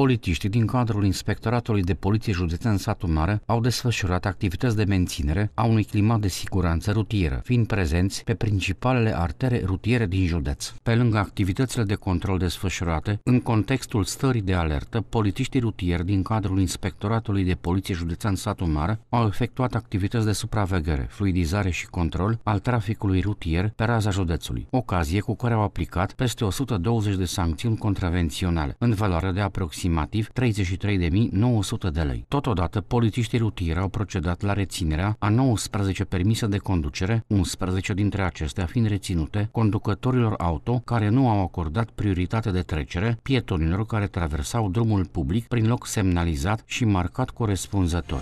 Polițiștii din cadrul Inspectoratului de Poliție Județean Satul Mare au desfășurat activități de menținere a unui climat de siguranță rutieră, fiind prezenți pe principalele artere rutiere din județ. Pe lângă activitățile de control desfășurate, în contextul stării de alertă, polițiștii rutieri din cadrul Inspectoratului de Poliție Județean Satul Mare au efectuat activități de supraveghere, fluidizare și control al traficului rutier pe raza județului, ocazie cu care au aplicat peste 120 de sancțiuni contravenționale, în valoare de aproximativ aproximativ 33.900 de lei. Totodată, polițiștii rutieri au procedat la reținerea a 19 permise de conducere, 11 dintre acestea fiind reținute conducătorilor auto care nu au acordat prioritate de trecere pietonilor care traversau drumul public prin loc semnalizat și marcat corespunzător.